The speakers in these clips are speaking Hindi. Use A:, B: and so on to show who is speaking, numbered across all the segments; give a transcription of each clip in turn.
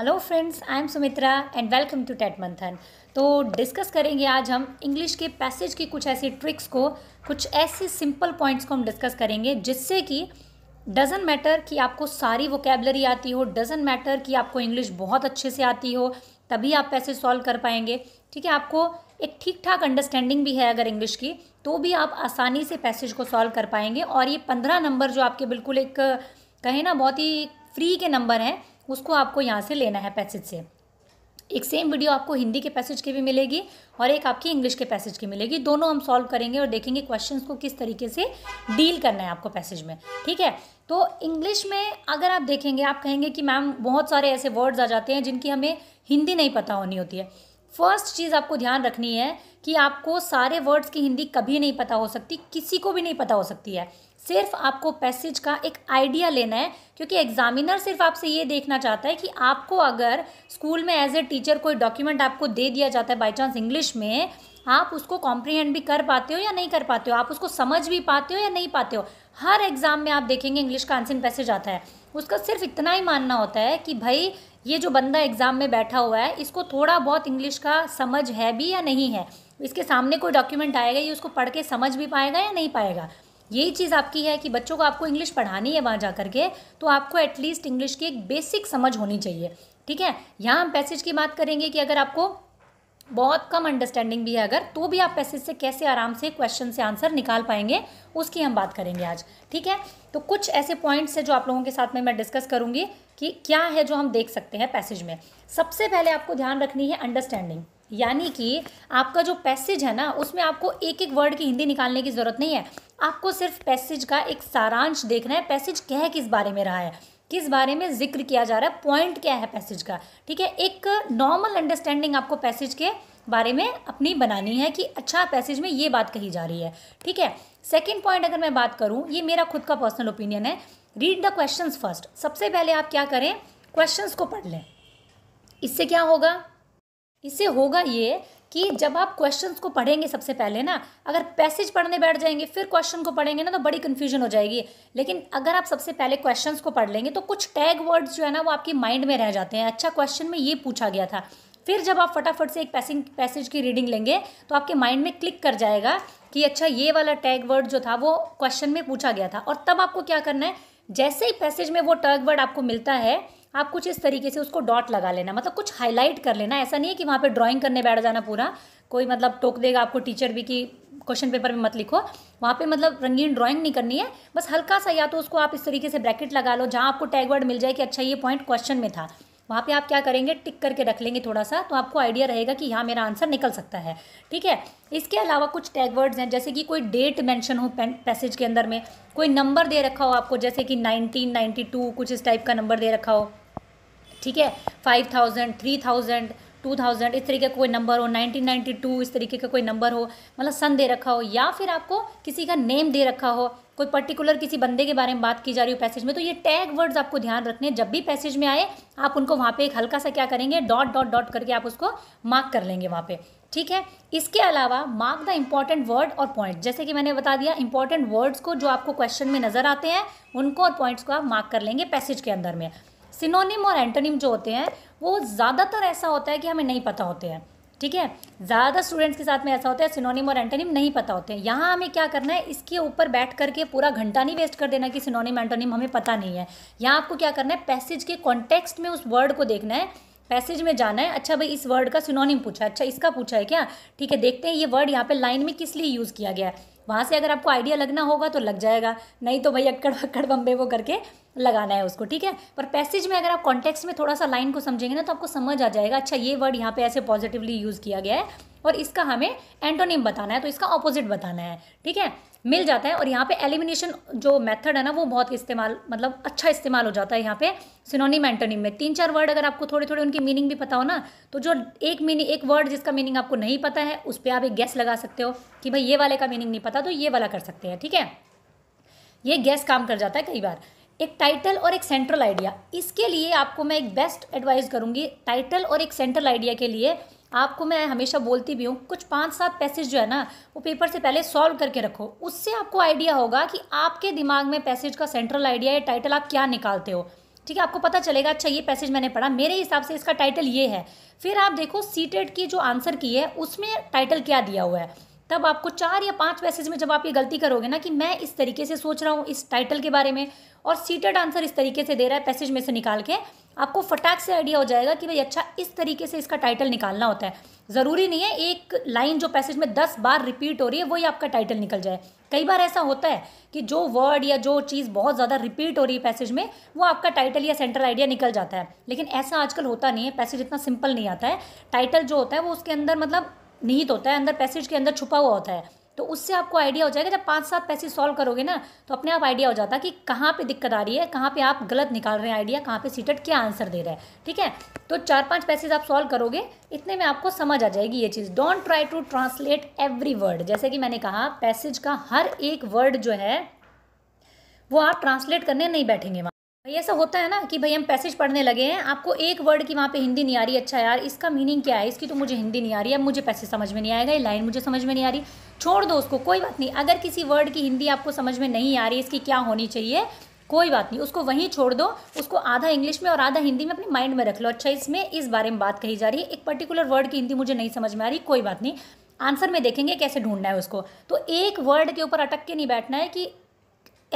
A: hello friends I am Sumitra and welcome to TET Manthan तो डिस्कस करेंगे आज हम इंग्लिश के पैसेज की कुछ ऐसी ट्रिक्स को कुछ ऐसे सिंपल पॉइंट्स को हम डिस्कस करेंगे जिससे कि डजेंट मैटर कि आपको सारी वोकेबलरी आती हो डजेंट मैटर कि आपको इंग्लिश बहुत अच्छे से आती हो तभी आप पैसेज सॉल्व कर पाएंगे ठीक है आपको एक ठीक ठाक अंडरस्टैंडिंग भी है अगर इंग्लिश की तो भी आप आसानी से पैसेज को सॉल्व कर पाएंगे और ये पंद्रह नंबर जो आपके बिल्कुल एक कहें ना बहुत ही फ्री के नंबर हैं उसको आपको यहाँ से लेना है पैसेज से एक सेम वीडियो आपको हिंदी के पैसेज की भी मिलेगी और एक आपकी इंग्लिश के पैसेज की मिलेगी दोनों हम सॉल्व करेंगे और देखेंगे क्वेश्चंस को किस तरीके से डील करना है आपको पैसेज में ठीक है तो इंग्लिश में अगर आप देखेंगे आप कहेंगे कि मैम बहुत सारे ऐसे वर्ड्स आ जाते हैं जिनकी हमें हिंदी नहीं पता होनी होती है फर्स्ट चीज़ आपको ध्यान रखनी है कि आपको सारे वर्ड्स की हिंदी कभी नहीं पता हो सकती किसी को भी नहीं पता हो सकती है सिर्फ आपको पैसेज का एक आइडिया लेना है क्योंकि एग्जामिनर सिर्फ आपसे ये देखना चाहता है कि आपको अगर स्कूल में एज ए टीचर कोई डॉक्यूमेंट आपको दे दिया जाता है बाई चांस इंग्लिश में आप उसको कॉम्प्रीहेंड भी कर पाते हो या नहीं कर पाते हो आप उसको समझ भी पाते हो या नहीं पाते हो हर एग्ज़ाम में आप देखेंगे इंग्लिश का आंसर पैसेज आता है उसका सिर्फ इतना ही मानना होता है कि भाई ये जो बंदा एग्ज़ाम में बैठा हुआ है इसको थोड़ा बहुत इंग्लिश का समझ है भी या नहीं है इसके सामने कोई डॉक्यूमेंट आएगा ये उसको पढ़ के समझ भी पाएगा या नहीं पाएगा ये चीज़ आपकी है कि बच्चों को आपको इंग्लिश पढ़ानी है वहाँ जा कर के तो आपको एटलीस्ट इंग्लिश की एक बेसिक समझ होनी चाहिए ठीक है यहाँ हम पैसेज की बात करेंगे कि अगर आपको बहुत कम अंडरस्टैंडिंग भी है अगर तो भी आप पैसेज से कैसे आराम से क्वेश्चन से आंसर निकाल पाएंगे उसकी हम बात करेंगे आज ठीक है तो कुछ ऐसे पॉइंट्स हैं जो आप लोगों के साथ में मैं डिस्कस करूंगी कि क्या है जो हम देख सकते हैं पैसेज में सबसे पहले आपको ध्यान रखनी है अंडरस्टैंडिंग यानी कि आपका जो पैसेज है ना उसमें आपको एक एक वर्ड की हिंदी निकालने की ज़रूरत नहीं है आपको सिर्फ पैसेज का एक सारांश देखना है पैसेज कह किस बारे में रहा है किस बारे में जिक्र किया जा रहा है पॉइंट क्या है पैसेज का ठीक है एक नॉर्मल अंडरस्टैंडिंग आपको पैसेज के बारे में अपनी बनानी है कि अच्छा पैसेज में ये बात कही जा रही है ठीक है सेकेंड पॉइंट अगर मैं बात करूँ ये मेरा खुद का पर्सनल ओपिनियन है रीड द क्वेश्चन फर्स्ट सबसे पहले आप क्या करें क्वेश्चन को पढ़ लें इससे क्या होगा इससे होगा ये कि जब आप क्वेश्चंस को पढ़ेंगे सबसे पहले ना अगर पैसेज पढ़ने बैठ जाएंगे फिर क्वेश्चन को पढ़ेंगे ना तो बड़ी कन्फ्यूजन हो जाएगी लेकिन अगर आप सबसे पहले क्वेश्चंस को पढ़ लेंगे तो कुछ टैग वर्ड्स जो है ना वो आपके माइंड में रह जाते हैं अच्छा क्वेश्चन में ये पूछा गया था फिर जब आप फटाफट से एक पैसिंग पैसेज की रीडिंग लेंगे तो आपके माइंड में क्लिक कर जाएगा कि अच्छा ये वाला टैग वर्ड जो था वो क्वेश्चन में पूछा गया था और तब आपको क्या करना है जैसे ही पैसेज में वो टैग वर्ड आपको मिलता है आप कुछ इस तरीके से उसको डॉट लगा लेना मतलब कुछ हाईलाइट कर लेना ऐसा नहीं है कि वहाँ पे ड्राइंग करने बैठ जाना पूरा कोई मतलब टोक देगा आपको टीचर भी कि क्वेश्चन पेपर में मत लिखो वहाँ पे मतलब रंगीन ड्राइंग नहीं करनी है बस हल्का सा या तो उसको आप इस तरीके से ब्रैकेट लगा लो जहाँ आपको टैग वर्ड मिल जाए कि अच्छा ये पॉइंट क्वेश्चन में था वहाँ पे आप क्या करेंगे टिक करके रख लेंगे थोड़ा सा तो आपको आइडिया रहेगा कि यहाँ मेरा आंसर निकल सकता है ठीक है इसके अलावा कुछ टैग वर्ड्स हैं जैसे कि कोई डेट मेंशन हो पैसेज के अंदर में कोई नंबर दे रखा हो आपको जैसे कि नाइनटीन नाइन्टी टू कुछ इस टाइप का नंबर दे रखा हो ठीक है five thousand three thousand two thousand इस तरीके का कोई नंबर हो नाइनटीन नाइन्टी टू इस तरीके का कोई नंबर हो मतलब सन दे रखा हो या फिर आपको किसी का नेम दे रखा हो कोई पर्टिकुलर किसी बंदे के बारे में बात की जा रही हो पैसेज में तो ये टैग वर्ड्स आपको ध्यान रखने हैं जब भी पैसेज में आए आप उनको वहाँ पे एक हल्का सा क्या करेंगे डॉट डॉट डॉट करके आप उसको मार्क कर लेंगे वहाँ पे ठीक है इसके अलावा मार्क द इम्पॉर्टेंट वर्ड और पॉइंट जैसे कि मैंने बता दिया इंपॉर्टेंट वर्ड्स को जो आपको क्वेश्चन में नजर आते हैं उनको और पॉइंट्स को आप मार्क कर लेंगे पैसेज के अंदर में सिनोनिम और एंटोनिम जो होते हैं वो ज़्यादातर ऐसा होता है कि हमें नहीं पता होते हैं ठीक है ज़्यादा स्टूडेंट्स के साथ में ऐसा होता है सिनोनिम और एंटोनिम नहीं पता होते हैं यहाँ हमें क्या करना है इसके ऊपर बैठ करके पूरा घंटा नहीं वेस्ट कर देना कि सिनोनिम एंटोनिम हमें पता नहीं है यहाँ आपको क्या करना है पैसेज के कॉन्टेक्स्ट में उस वर्ड को देखना है पैसेज में जाना है अच्छा भाई इस वर्ड का सिनोनिम पूछा है अच्छा इसका पूछा है क्या ठीक है देखते हैं ये वर्ड यहाँ पे लाइन में किस लिए यूज़ किया गया है वहाँ से अगर आपको आइडिया लगना होगा तो लग जाएगा नहीं तो भाई अक्कड़ अक्कड़ बम्बे वो करके लगाना है उसको ठीक है पर पैसेज में अगर आप कॉन्टेक्स्ट में थोड़ा सा लाइन को समझेंगे ना तो आपको समझ आ जाएगा अच्छा ये वर्ड यहाँ पे ऐसे पॉजिटिवली यूज़ किया गया है और इसका हमें एंटोनिम बताना है तो इसका ऑपोजिट बताना है ठीक है मिल जाता है और यहाँ पे एलिमिनेशन जो मेथड है ना वो बहुत इस्तेमाल मतलब अच्छा इस्तेमाल हो जाता है यहाँ पे सिनोनिम एंटोनिम में तीन चार वर्ड अगर आपको थोड़े थोड़े उनकी मीनिंग भी पता हो ना तो जो एक मीनिंग एक वर्ड जिसका मीनिंग आपको नहीं पता है उस पर आप एक गैस लगा सकते हो कि भाई ये वाले का मीनिंग नहीं पता तो ये वाला कर सकते हैं ठीक है ये गैस काम कर जाता है कई बार एक टाइटल और एक सेंट्रल आइडिया इसके लिए आपको मैं एक बेस्ट एडवाइस करूँगी टाइटल और एक सेंट्रल आइडिया के लिए आपको मैं हमेशा बोलती भी हूँ कुछ पाँच सात पैसेज जो है ना वो पेपर से पहले सॉल्व करके रखो उससे आपको आइडिया होगा कि आपके दिमाग में पैसेज का सेंट्रल आइडिया या टाइटल आप क्या निकालते हो ठीक है आपको पता चलेगा अच्छा ये पैसेज मैंने पढ़ा मेरे हिसाब से इसका टाइटल ये है फिर आप देखो सीटेड की जो आंसर की है उसमें टाइटल क्या दिया हुआ है तब आपको चार या पांच पैसेज में जब आप ये गलती करोगे ना कि मैं इस तरीके से सोच रहा हूँ इस टाइटल के बारे में और सीटेड आंसर इस तरीके से दे रहा है पैसेज में से निकाल के आपको फटाक से आइडिया हो जाएगा कि भाई अच्छा इस तरीके से इसका टाइटल निकालना होता है ज़रूरी नहीं है एक लाइन जो पैसेज में दस बार रिपीट हो रही है वही आपका टाइटल निकल जाए कई बार ऐसा होता है कि जो वर्ड या जो चीज़ बहुत ज़्यादा रिपीट हो रही है पैसेज में वो आपका टाइटल या सेंट्रल आइडिया निकल जाता है लेकिन ऐसा आजकल होता नहीं है पैसेज इतना सिंपल नहीं आता है टाइटल जो होता है वो उसके अंदर मतलब निहित होता है अंदर पैसेज के अंदर छुपा हुआ होता है तो उससे आपको आइडिया हो जाएगा जब पाँच सात पैसे सॉल्व करोगे ना तो अपने आप आइडिया हो जाता है कि कहाँ पे दिक्कत आ रही है कहाँ पे आप गलत निकाल रहे हैं आइडिया कहाँ पे सीटेट क्या आंसर दे रहा है ठीक है तो चार पांच पैसेज आप सॉल्व करोगे इतने में आपको समझ आ जाएगी ये चीज़ don't try to translate every word जैसे कि मैंने कहा पैसेज का हर एक वर्ड जो है वो आप ट्रांसलेट करने नहीं बैठेंगे वहाँ भाई ऐसा होता है ना कि भाई हम पैसेज पढ़ने लगे हैं आपको एक वर्ड की वहाँ पे हिंदी नहीं आ रही अच्छा यार इसका मीनिंग क्या है इसकी तो मुझे हिंदी नहीं आ रही अब मुझे पैसे समझ में नहीं आएगा ये लाइन मुझे समझ में नहीं आ रही छोड़ दो उसको कोई बात नहीं अगर किसी वर्ड की हिंदी आपको समझ में नहीं आ रही इसकी क्या होनी चाहिए कोई बात नहीं उसको वहीं छोड़ दो उसको आधा इंग्लिश में और आधा हिंदी में अपने माइंड में रख लो अच्छा इसमें इस बारे में बात कही जा रही है एक पर्टिकुलर वर्ड की हिंदी मुझे नहीं समझ में आ रही कोई बात नहीं आंसर में देखेंगे कैसे ढूंढना है उसको तो एक वर्ड के ऊपर अटक के नहीं बैठना है कि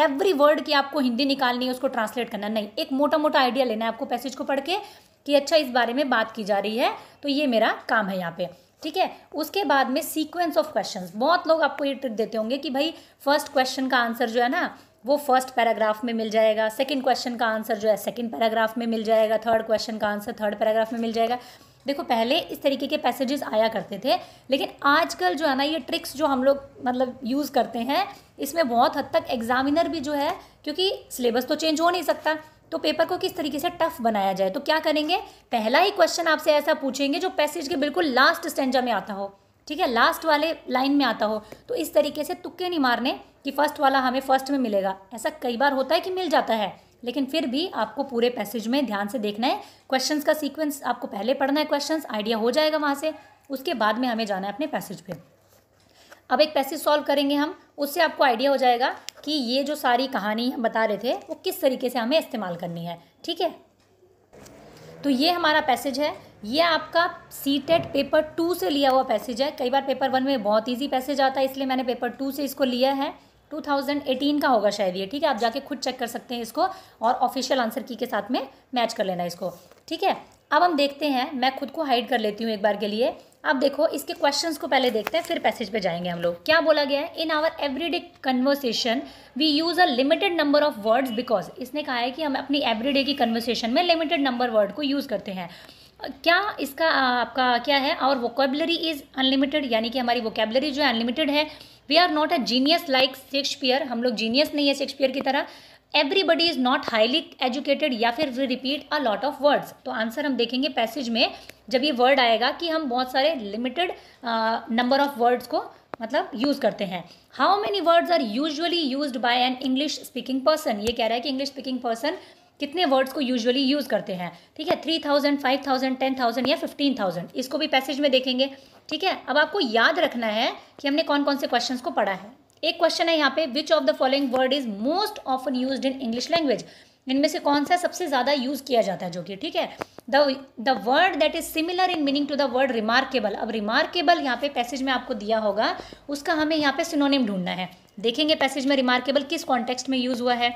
A: एवरी वर्ड की आपको हिंदी निकालनी है उसको ट्रांसलेट करना नहीं एक मोटा मोटा आइडिया लेना है आपको पैसेज को पढ़ के कि अच्छा इस बारे में बात की जा रही है तो ये मेरा काम है यहाँ पे ठीक है उसके बाद में सीक्वेंस ऑफ क्वेश्चंस बहुत लोग आपको ये ट्रिक देते होंगे कि भाई फर्स्ट क्वेश्चन का आंसर जो है ना वो फर्स्ट पैराग्राफ में मिल जाएगा सेकंड क्वेश्चन का आंसर जो है सेकंड पैराग्राफ में मिल जाएगा थर्ड क्वेश्चन का आंसर थर्ड पैराग्राफ में मिल जाएगा देखो पहले इस तरीके के पैसेजेस आया करते थे लेकिन आजकल जो है ना ये ट्रिक्स जो हम लोग मतलब यूज़ करते हैं इसमें बहुत हद तक एग्जामिनर भी जो है क्योंकि सिलेबस तो चेंज हो नहीं सकता तो पेपर को किस तरीके से टफ बनाया जाए तो क्या करेंगे पहला ही क्वेश्चन आपसे ऐसा पूछेंगे जो पैसेज के बिल्कुल लास्ट स्टेंजा में आता हो ठीक है लास्ट वाले लाइन में आता हो तो इस तरीके से तुक्के नहीं मारने कि फर्स्ट वाला हमें फर्स्ट में मिलेगा ऐसा कई बार होता है कि मिल जाता है लेकिन फिर भी आपको पूरे पैसेज में ध्यान से देखना है क्वेश्चंस का सीक्वेंस आपको पहले पढ़ना है क्वेश्चंस आइडिया हो जाएगा वहाँ से उसके बाद में हमें जाना है अपने पैसेज पे अब एक पैसेज सॉल्व करेंगे हम उससे आपको आइडिया हो जाएगा कि ये जो सारी कहानी हम बता रहे थे वो किस तरीके से हमें इस्तेमाल करनी है ठीक है तो ये हमारा पैसेज है ये आपका सी टेट पेपर टू से लिया हुआ पैसेज है कई बार पेपर वन में बहुत ईजी पैसेज आता है इसलिए मैंने पेपर टू से इसको लिया है 2018 का होगा शायद ये ठीक है आप जाके खुद चेक कर सकते हैं इसको और ऑफिशियल आंसर की के साथ में मैच कर लेना इसको ठीक है अब हम देखते हैं मैं खुद को हाइड कर लेती हूँ एक बार के लिए अब देखो इसके क्वेश्चंस को पहले देखते हैं फिर पैसेज पे जाएंगे हम लोग क्या बोला गया है in our everyday conversation we use a limited number of words because इसने कहा है कि हम अपनी एवरीडे की कन्वर्सेशन में लिमिटेड नंबर वर्ड को यूज़ करते हैं क्या इसका आपका क्या है और वोकेबलरी इज़ अनलिमिटेड यानी कि हमारी वोकेबलरी जो है अनलिमिटेड है we are not a genius like Shakespeare हम लोग जीनियस नहीं है शेक्सपियर की तरह everybody is not highly educated या फिर we repeat a lot of words तो आंसर हम देखेंगे पैसेज में जब ये वर्ड आएगा कि हम बहुत सारे लिमिटेड नंबर ऑफ वर्ड्स को मतलब यूज़ करते हैं how many words are usually use by an English speaking person ये कह रहा है कि इंग्लिश स्पीकिंग पर्सन कितने वर्ड्स को यूजुअली यूज़ करते हैं ठीक है three thousand five thousand ten thousand या फिफ्टीन थाउजेंड इसको भी पैसेज में देखेंगे ठीक है अब आपको याद रखना है कि हमने कौन कौन से क्वेश्चंस को पढ़ा है एक क्वेश्चन है यहाँ पे which of the following word is most often use in English language इनमें से कौन सा सबसे ज़्यादा यूज़ किया जाता है जो कि ठीक है the the word that is similar in meaning to the word remarkable अब रिमार्केबल यहाँ पे पैसेज में आपको दिया होगा उसका हमें यहाँ पे सिनोनिम ढूंढना है देखेंगे पैसेज में रिमार्केबल किस कॉन्टेक्स्ट में यूज़ हुआ है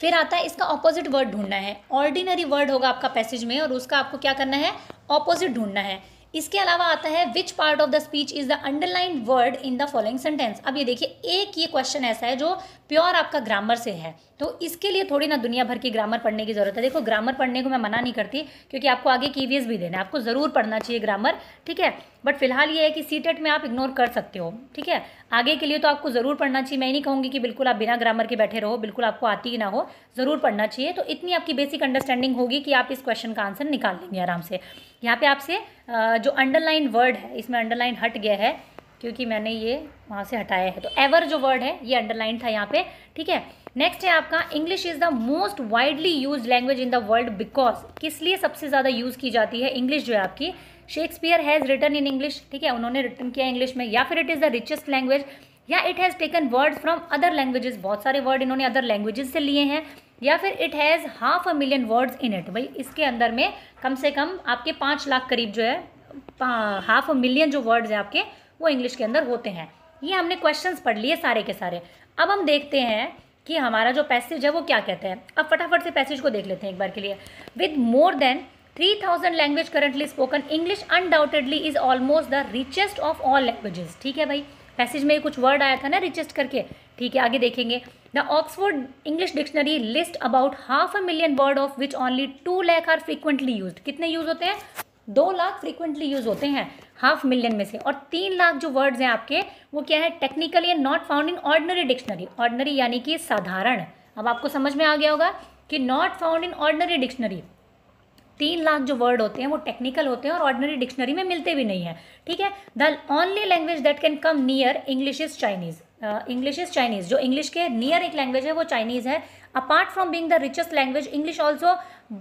A: फिर आता है इसका ऑपोजिट वर्ड ढूंढना है ऑर्डिनरी वर्ड होगा आपका पैसेज में और उसका आपको क्या करना है ऑपोजिट ढूंढना है इसके अलावा आता है which part of the speech is the underline word in the following sentence अब ये देखिए एक ये क्वेश्चन ऐसा है जो प्योर आपका ग्रामर से है तो इसके लिए थोड़ी ना दुनिया भर की ग्रामर पढ़ने की ज़रूरत है देखो ग्रामर पढ़ने को मैं मना नहीं करती क्योंकि आपको आगे की भी देना है आपको ज़रूर पढ़ना चाहिए ग्रामर ठीक है बट फिलहाल ये है कि सी e में आप इग्नोर कर सकते हो ठीक है आगे के लिए तो आपको ज़रूर पढ़ना चाहिए मैं नहीं कहूँगी कि बिल्कुल आप बिना ग्रामर के बैठे रहो बिल्कुल आपको आती ही ना हो ज़रूर पढ़ना चाहिए तो इतनी आपकी बेसिक अंडरस्टैंडिंग होगी कि आप इस क्वेश्चन का आंसर निकाल लेंगे आराम से यहाँ पे आपसे जो अंडरलाइन वर्ड है इसमें अंडरलाइन हट गया है क्योंकि मैंने ये वहाँ से हटाया है तो एवर जो वर्ड है ये अंडरलाइन था यहाँ पे ठीक है नेक्स्ट है आपका English is the most widely use language in the world because किस लिए सबसे ज़्यादा यूज़ की जाती है इंग्लिश जो है आपकी Shakespeare has return in English ठीक है उन्होंने रिटर्न किया इंग्लिश में या फिर it is the richest language या it has taken words from other languages बहुत सारे वर्ड इन्होंने अदर लैंग्वेजेस से लिए हैं या फिर it has half a million words in it भाई इसके अंदर में कम से कम आपके पाँच लाख करीब जो है हाफ अ मिलियन जो वर्ड्स हैं आपके वो इंग्लिश के अंदर होते हैं ये हमने क्वेश्चन पढ़ लिए सारे के सारे अब हम देखते हैं कि हमारा जो पैसेज है वो क्या कहते हैं अब फटाफट से पैसेज को देख लेते हैं एक बार के लिए with more than 3000 language currently spoken English undoubtedly is almost the richest of all languages ठीक है भाई पैसेज में कुछ वर्ड आया था ना रिचेस्ट करके ठीक है आगे देखेंगे the Oxford English dictionary list about half a million word of which only two lakh are frequently use कितने यूज होते हैं दो लाख फ्रीक्वेंटली यूज होते हैं हाफ मिलियन में से और तीन लाख जो वर्ड्स हैं आपके वो क्या है technically and not found in ordinary dictionary ordinary यानी कि साधारण अब आपको समझ में आ गया होगा कि not found in ordinary dictionary तीन लाख जो वर्ड होते हैं वो टेक्निकल होते हैं और ऑर्डिनरी डिक्शनरी में मिलते भी नहीं है ठीक है the only language that can come near English is Chinese English is Chinese जो इंग्लिश के नियर एक लैंग्वेज है वो चाइनीज है apart from being the richest language English also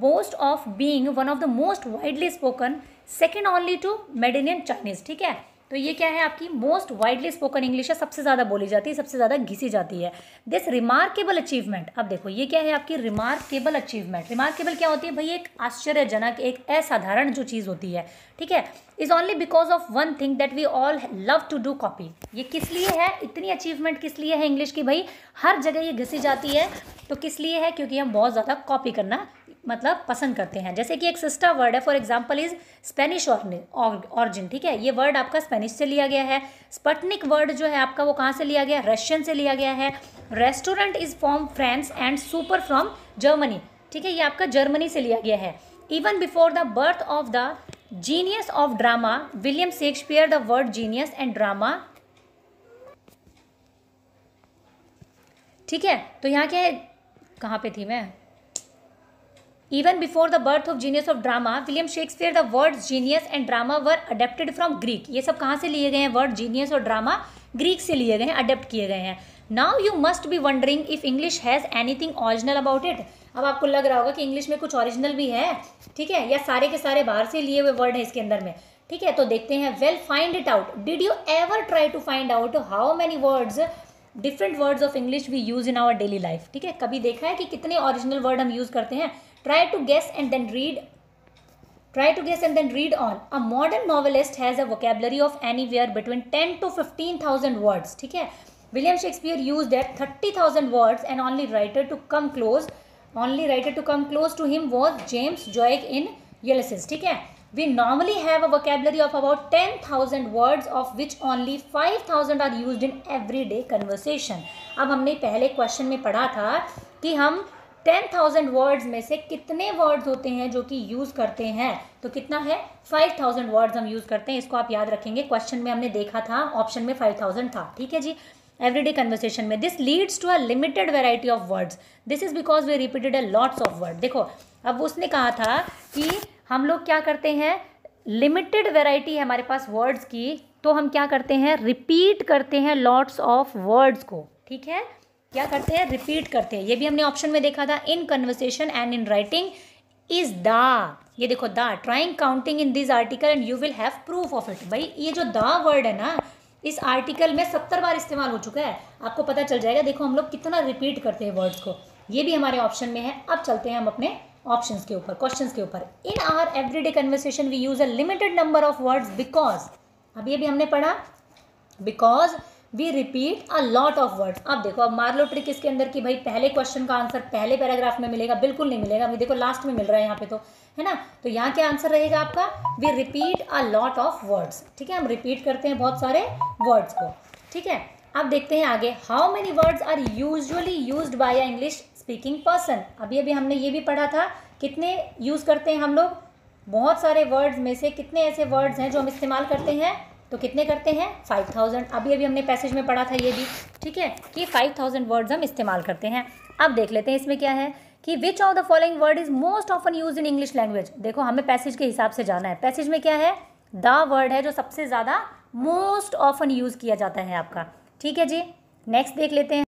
A: boast of being one of the most widely spoken second only to Mandarin Chinese ठीक है तो ये क्या है आपकी मोस्ट वाइडली स्पोकन इंग्लिश है सबसे ज़्यादा बोली जाती है सबसे ज़्यादा घिसी जाती है दिस रिमार्केबल अचीवमेंट अब देखो ये क्या है आपकी रिमार्केबल अचीवमेंट रिमार्केबल क्या होती है भाई एक आश्चर्यजनक एक असाधारण जो चीज़ होती है ठीक है is only because of one thing that we all love to do copy ये किस लिए है इतनी अचीवमेंट किस लिए है इंग्लिश की भाई हर जगह ये घसी जाती है तो किस लिए है क्योंकि हम बहुत ज़्यादा कॉपी करना मतलब पसंद करते हैं जैसे कि एक सिस्टर वर्ड है for example is Spanish origin ठीक है ये वर्ड आपका स्पेनिश से लिया गया है स्पटनिक वर्ड जो है आपका वो कहाँ से लिया गया रशियन से लिया गया है restaurant is from France and super from Germany ठीक है ये आपका जर्मनी से लिया गया है even before the birth of the genius of drama William Shakespeare the word genius and drama ठीक है तो यहाँ क्या है कहाँ पे थी मैं even before the birth of genius of drama William Shakespeare the word genius and drama were adapted from Greek ये सब कहाँ से लिए गए हैं वर्ड जीनियस और ड्रामा ग्रीक से लिए गए हैं अडेप्ट किए गए हैं now you must be wondering if English has anything original about it अब आपको लग रहा होगा कि इंग्लिश में कुछ ओरिजिनल भी है ठीक है या सारे के सारे बाहर से लिए हुए वर्ड है इसके अंदर में ठीक है तो देखते हैं well find it out did you ever try to find out how many words different words of English we use in our daily life ठीक है कभी देखा है कि कितने ओरिजिनल वर्ड हम यूज करते हैं try to guess and then read guess and then read on a modern novelist has a vocabulary of anywhere between ten to fifteen thousand words ठीक है William Shakespeare use that thirty thousand words and only writer to come close only writer to come close to him was James Joyce in Ulysses ठीक है we normally have a vocabulary of about 10000 words of which only 5000 are used in everyday conversation अब हमने पहले क्वेश्चन में पढ़ा था कि हम 10000 वर्ड्स में से कितने वर्ड्स होते हैं जो कि यूज़ करते हैं तो कितना है 5000 वर्ड्स हम यूज़ करते हैं इसको आप याद रखेंगे क्वेश्चन में हमने देखा था ऑप्शन में 5000 था ठीक है जी everyday conversation में this leads to a limited variety of words this is because we repeated a lots of word देखो अब उसने कहा था कि हम लोग क्या करते हैं लिमिटेड वेराइटी है हमारे पास वर्ड्स की तो हम क्या करते हैं रिपीट करते हैं लॉट्स ऑफ वर्ड्स को ठीक है क्या करते हैं रिपीट करते हैं ये भी हमने ऑप्शन में देखा था in conversation and in writing is the ये देखो the trying counting in this article and you will have proof of it भाई ये जो द वर्ड है ना इस आर्टिकल में सत्तर बार इस्तेमाल हो चुका है आपको पता चल जाएगा देखो हम लोग कितना रिपीट करते हैं वर्ड्स को ये भी हमारे ऑप्शन में है अब चलते हैं हम अपने ऑप्शंस के ऊपर क्वेश्चंस के ऊपर in our everyday conversation we use a limited number of words because अब ये भी हमने पढ़ा because we repeat a lot of words आप देखो अब मार लो ट्रिक इसके अंदर कि भाई पहले क्वेश्चन का आंसर पहले पैराग्राफ में मिलेगा बिल्कुल नहीं मिलेगा अभी देखो लास्ट में मिल रहा है यहाँ पे तो है ना तो यहाँ क्या आंसर रहेगा आपका we repeat a lot of words ठीक है हम रिपीट करते हैं बहुत सारे वर्ड्स को ठीक है अब देखते हैं आगे how many words are usually use by a English speaking person अभी अभी हमने ये भी पढ़ा था कितने यूज़ करते हैं हम लोग बहुत सारे वर्ड्स में से कितने ऐसे वर्ड्स हैं जो हम इस्तेमाल करते हैं तो कितने करते हैं फाइव थाउजेंड अभी अभी हमने पैसेज में पढ़ा था ये भी ठीक है कि फाइव थाउजेंड वर्ड्स हम इस्तेमाल करते हैं अब देख लेते हैं इसमें क्या है कि which of the following word is most often use in English language देखो हमें पैसेज के हिसाब से जाना है पैसेज में क्या है द वर्ड है जो सबसे ज़्यादा मोस्ट ऑफन यूज़ किया जाता है आपका ठीक है जी नेक्स्ट देख लेते हैं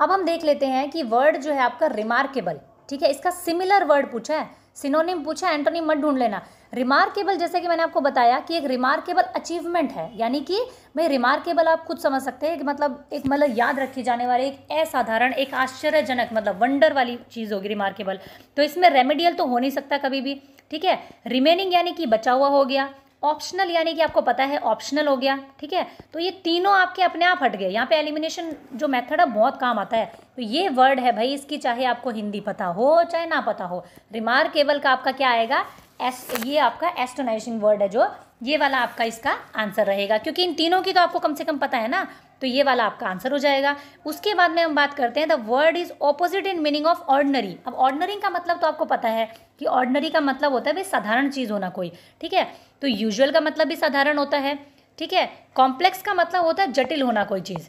A: अब हम देख लेते हैं कि वर्ड जो है आपका रिमार्केबल ठीक है इसका सिमिलर वर्ड पूछा है सिनोनिम पूछा एंटोनिम मत ढूंढ लेना रिमार्केबल जैसे कि मैंने आपको बताया कि एक रिमार्केबल अचीवमेंट है यानी कि भाई रिमार्केबल आप खुद समझ सकते हैं कि मतलब एक मतलब याद रखी जाने वाले एक असाधारण एक आश्चर्यजनक मतलब वंडर वाली चीज़ होगी रिमार्केबल तो इसमें रेमेडियल तो हो नहीं सकता कभी भी ठीक है रिमेनिंग यानी कि बचा हुआ हो गया ऑप्शनल यानी कि आपको पता है ऑप्शनल हो गया ठीक है तो ये तीनों आपके अपने आप हट गए यहाँ पे एलिमिनेशन जो मेथड है बहुत काम आता है तो ये वर्ड है भाई इसकी चाहे आपको हिंदी पता हो चाहे ना पता हो रिमार्केबल का आपका क्या आएगा एस ये आपका एस्टोनाइजिंग वर्ड है जो ये वाला आपका इसका आंसर रहेगा क्योंकि इन तीनों की तो आपको कम से कम पता है ना तो ये वाला आपका आंसर हो जाएगा उसके बाद में हम बात करते हैं the word is opposite in meaning of ordinary अब ऑर्डनरी का मतलब तो आपको पता है कि ऑर्डनरी का मतलब होता है भाई साधारण चीज़ होना कोई ठीक है तो यूजुअल का मतलब भी साधारण होता है ठीक है कॉम्प्लेक्स का मतलब होता है जटिल होना कोई चीज़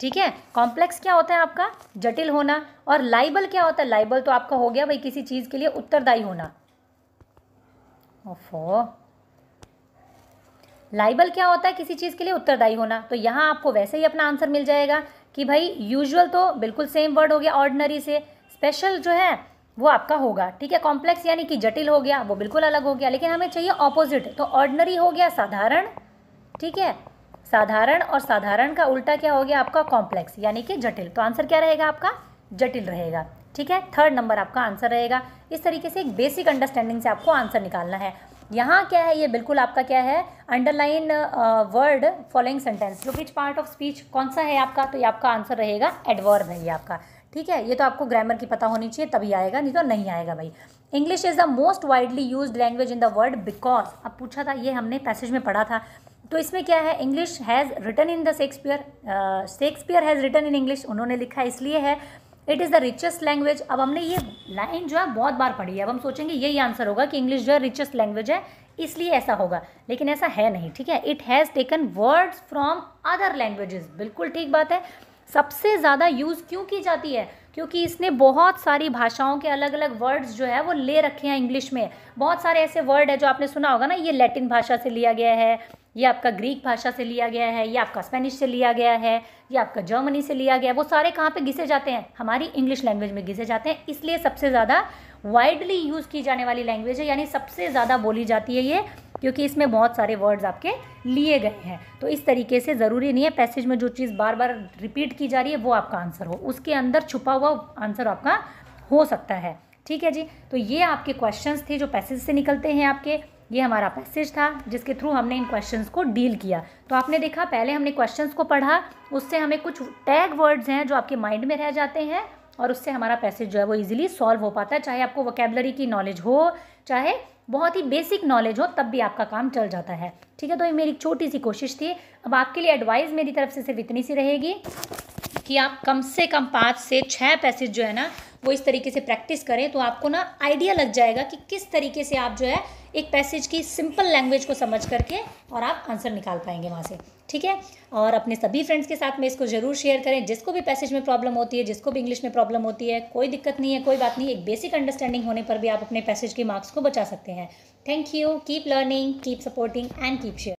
A: ठीक है कॉम्प्लेक्स क्या होता है आपका जटिल होना और लाइबल क्या होता है लाइबल तो आपका हो गया भाई किसी चीज़ के लिए उत्तरदायी होना ओफो लाइबल क्या होता है किसी चीज़ के लिए उत्तरदायी होना तो यहाँ आपको वैसे ही अपना आंसर मिल जाएगा कि भाई यूजुअल तो बिल्कुल सेम वर्ड हो गया ऑर्डनरी से स्पेशल जो है वो आपका होगा ठीक है कॉम्प्लेक्स यानी कि जटिल हो गया वो बिल्कुल अलग हो गया लेकिन हमें चाहिए ऑपोजिट तो ऑर्डनरी हो गया साधारण ठीक है साधारण और साधारण का उल्टा क्या हो गया आपका कॉम्प्लेक्स यानी कि जटिल तो आंसर क्या रहेगा आपका जटिल रहेगा ठीक है थर्ड नंबर आपका आंसर रहेगा इस तरीके से एक बेसिक अंडरस्टैंडिंग से आपको आंसर निकालना है यहाँ क्या है ये बिल्कुल आपका क्या है अंडरलाइन वर्ड फॉलोइंग सेंटेंस जो विच पार्ट ऑफ स्पीच कौन सा है आपका तो ये आपका आंसर रहेगा एडवर्ब है ये आपका ठीक है ये तो आपको ग्रामर की पता होनी चाहिए तभी आएगा नहीं तो नहीं आएगा भाई English is the most widely use language in the world because अब पूछा था ये हमने पैसेज में पढ़ा था तो इसमें क्या है English has written in the Shakespeare Shakespeare has written in English उन्होंने लिखा इसलिए है it is the richest language अब हमने ये लाइन जो है बहुत बार पढ़ी है अब हम सोचेंगे यही आंसर होगा कि इंग्लिश जो है रिचेस्ट लैंग्वेज है इसलिए ऐसा होगा लेकिन ऐसा है नहीं ठीक है it has taken words from other languages बिल्कुल ठीक बात है सबसे ज़्यादा यूज़ क्यों की जाती है क्योंकि इसने बहुत सारी भाषाओं के अलग अलग वर्ड्स जो है वो ले रखे हैं इंग्लिश में बहुत सारे ऐसे वर्ड है जो आपने सुना होगा ना ये लैटिन भाषा से लिया गया है ये आपका ग्रीक भाषा से लिया गया है ये आपका स्पेनिश से लिया गया है ये आपका जर्मनी से लिया गया है वो सारे कहाँ पे घिसे जाते हैं हमारी इंग्लिश लैंग्वेज में घिसे जाते हैं इसलिए सबसे ज़्यादा वाइडली यूज़ की जाने वाली लैंग्वेज है यानी सबसे ज़्यादा बोली जाती है ये क्योंकि इसमें बहुत सारे वर्ड्स आपके लिए गए हैं तो इस तरीके से ज़रूरी नहीं है पैसेज में जो चीज़ बार बार रिपीट की जा रही है वो आपका आंसर हो उसके अंदर छुपा हुआ आंसर आपका हो सकता है ठीक है जी तो ये आपके क्वेश्चंस थे जो पैसेज से निकलते हैं आपके ये हमारा पैसेज था जिसके थ्रू हमने इन क्वेश्चंस को डील किया तो आपने देखा पहले हमने क्वेश्चंस को पढ़ा उससे हमें कुछ टैग वर्ड्स हैं जो आपके माइंड में रह जाते हैं और उससे हमारा पैसेज जो है वो इजीली सॉल्व हो पाता है चाहे आपको वोकेबलरी की नॉलेज हो चाहे बहुत ही बेसिक नॉलेज हो तब भी आपका काम चल जाता है ठीक है तो ये मेरी छोटी सी कोशिश थी अब आपके लिए एडवाइस मेरी तरफ से सिर्फ इतनी सी रहेगी कि आप कम से कम पाँच से छः पैसेज जो है ना वो इस तरीके से प्रैक्टिस करें तो आपको ना आइडिया लग जाएगा कि किस तरीके से आप जो है एक पैसेज की सिंपल लैंग्वेज को समझ करके और आप आंसर निकाल पाएंगे वहाँ से ठीक है और अपने सभी फ्रेंड्स के साथ में इसको ज़रूर शेयर करें जिसको भी पैसेज में प्रॉब्लम होती है जिसको भी इंग्लिश में प्रॉब्लम होती है कोई दिक्कत नहीं है कोई बात नहीं एक बेसिक अंडरस्टैंडिंग होने पर भी आप अपने पैसेज के मार्क्स को बचा सकते हैं thank you keep learning keep supporting and keep share